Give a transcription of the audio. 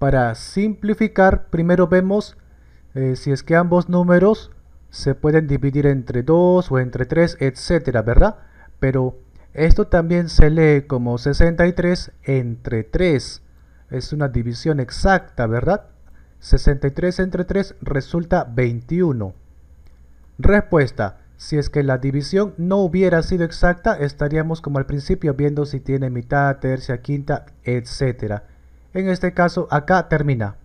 Para simplificar, primero vemos eh, si es que ambos números se pueden dividir entre 2 o entre 3, etcétera, ¿verdad? Pero esto también se lee como 63 entre 3. Es una división exacta, ¿verdad? 63 entre 3 resulta 21. Respuesta. Si es que la división no hubiera sido exacta, estaríamos como al principio viendo si tiene mitad, tercia, quinta, etcétera. En este caso acá termina.